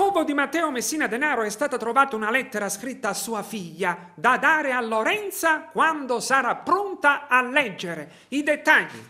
covo di Matteo Messina Denaro è stata trovata una lettera scritta a sua figlia da dare a Lorenza quando sarà pronta a leggere. I dettagli.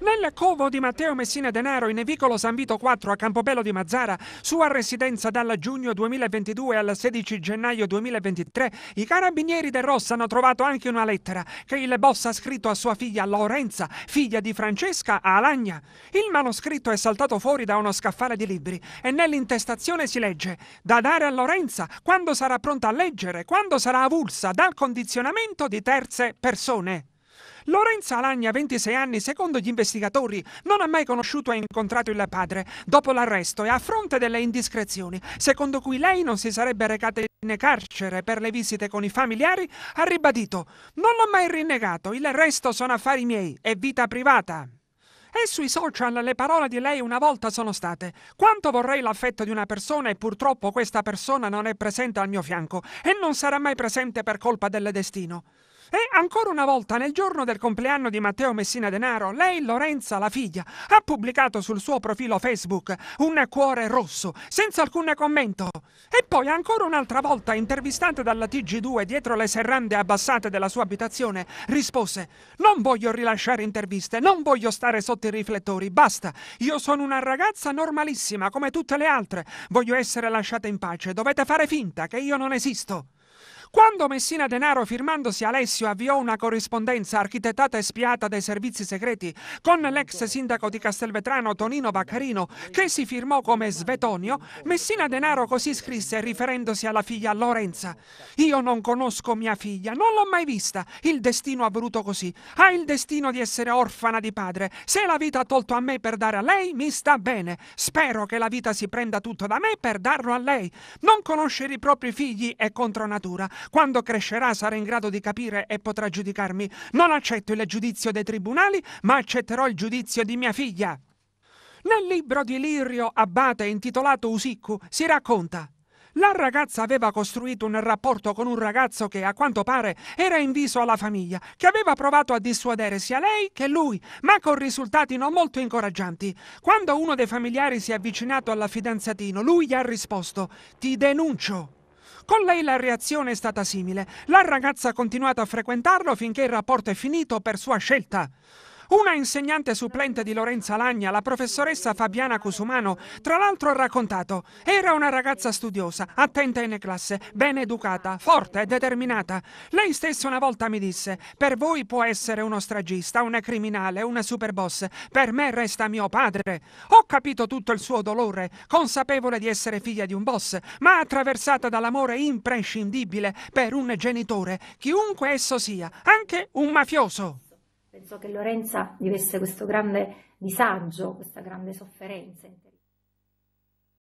Nel covo di Matteo Messina Denaro in vicolo San Vito 4 a Campobello di Mazzara, sua residenza dal giugno 2022 al 16 gennaio 2023, i carabinieri del Rossa hanno trovato anche una lettera che il boss ha scritto a sua figlia Lorenza, figlia di Francesca Alagna. Il manoscritto è saltato fuori da uno scaffale di libri e nell'intestazione si legge da dare a Lorenza quando sarà pronta a leggere, quando sarà avulsa dal condizionamento di terze persone. Lorenza Alagna, 26 anni, secondo gli investigatori, non ha mai conosciuto e incontrato il padre dopo l'arresto e a fronte delle indiscrezioni, secondo cui lei non si sarebbe recata in carcere per le visite con i familiari, ha ribadito: Non l'ho mai rinnegato, il resto sono affari miei, è vita privata. E sui social le parole di lei una volta sono state Quanto vorrei l'affetto di una persona e purtroppo questa persona non è presente al mio fianco e non sarà mai presente per colpa del destino. E ancora una volta, nel giorno del compleanno di Matteo Messina Denaro, lei, Lorenza, la figlia, ha pubblicato sul suo profilo Facebook un cuore rosso, senza alcun commento. E poi, ancora un'altra volta, intervistata dalla TG2 dietro le serrande abbassate della sua abitazione, rispose: Non voglio rilasciare interviste, non voglio stare sotto i riflettori, basta. Io sono una ragazza normalissima, come tutte le altre. Voglio essere lasciata in pace. Dovete fare finta che io non esisto. Quando Messina Denaro, firmandosi Alessio, avviò una corrispondenza architettata e spiata dai servizi segreti con l'ex sindaco di Castelvetrano Tonino Vaccarino, che si firmò come Svetonio, Messina Denaro così scrisse riferendosi alla figlia Lorenza. Io non conosco mia figlia, non l'ho mai vista. Il destino ha voluto così. Ha il destino di essere orfana di padre. Se la vita ha tolto a me per dare a lei, mi sta bene. Spero che la vita si prenda tutto da me per darlo a lei. Non conoscere i propri figli è contro natura. Quando crescerà sarà in grado di capire e potrà giudicarmi. Non accetto il giudizio dei tribunali, ma accetterò il giudizio di mia figlia. Nel libro di Lirio Abbate intitolato Usiccu si racconta la ragazza aveva costruito un rapporto con un ragazzo che, a quanto pare, era inviso alla famiglia, che aveva provato a dissuadere sia lei che lui, ma con risultati non molto incoraggianti. Quando uno dei familiari si è avvicinato alla fidanzatino, lui gli ha risposto: Ti denuncio. Con lei la reazione è stata simile. La ragazza ha continuato a frequentarlo finché il rapporto è finito per sua scelta. Una insegnante supplente di Lorenza Lagna, la professoressa Fabiana Cusumano, tra l'altro ha raccontato «Era una ragazza studiosa, attenta in classe, ben educata, forte e determinata. Lei stessa una volta mi disse «Per voi può essere uno stragista, una criminale, una superboss, per me resta mio padre». Ho capito tutto il suo dolore, consapevole di essere figlia di un boss, ma attraversata dall'amore imprescindibile per un genitore, chiunque esso sia, anche un mafioso. Pensò che Lorenza vivesse questo grande disagio, questa grande sofferenza.